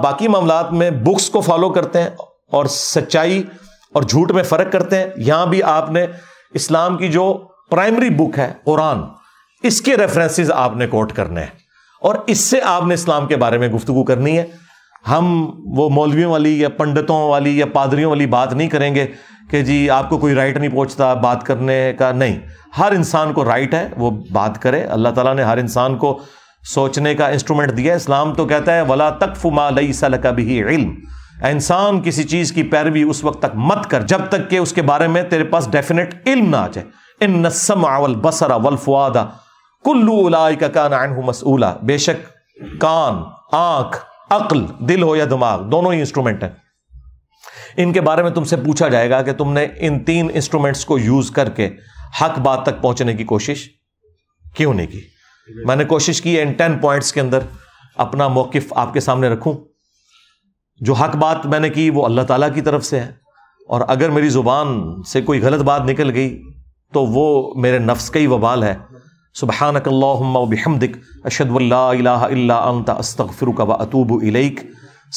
बाकी मामला में बुक्स को फॉलो करते हैं और सच्चाई और झूठ में फर्क करते हैं यहां भी आपने इस्लाम की जो प्राइमरी बुक है कुरान इसके रेफरेंसेस आपने कोट करने हैं और इससे आपने इस्लाम के बारे में गुफ्तु करनी है हम वो मौलवियों वाली या पंडितों वाली या पादरियों वाली बात नहीं करेंगे कि जी आपको कोई राइट नहीं पहुंचता बात करने का नहीं हर इंसान को राइट है वो बात करे अल्लाह ताला ने हर इंसान को सोचने का इंस्ट्रूमेंट दिया इस्लाम तो कहता है वला तकफ सल सलका भी इल्म इंसान किसी चीज़ की पैरवी उस वक्त तक मत कर जब तक के उसके बारे में तेरे पास डेफिनेट इल्म ना आ जाए इन नसम अवल बसरा वलफुआदा उलाई का कान आन मसूला बेशक कान आंख अक्ल दिल हो या दिमाग दोनों ही इंस्ट्रूमेंट हैं इनके बारे में तुमसे पूछा जाएगा कि तुमने इन तीन इंस्ट्रूमेंट्स को यूज करके हक बात तक पहुंचने की कोशिश क्यों नहीं की मैंने कोशिश की है इन टेन पॉइंट्स के अंदर अपना मौकफ आपके सामने रखूं जो हक बात मैंने की वो अल्लाह ताला की तरफ से है और अगर मेरी ज़ुबान से कोई गलत बात निकल गई तो वो मेरे नफ्स का ही वबाल है सुबह अशदल्लास्तफ़िर का वतूब इलैक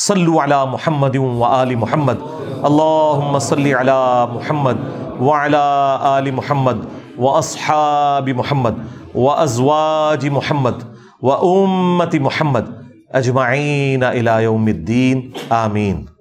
सल्लु अला मुहम्मद व आली मुहम्मद अल्लाहुम्म सल्लि अला मुहम्मद व وأصحاب محمد وأزواج محمد وأمة محمد أجمعين إلى يوم الدين آمين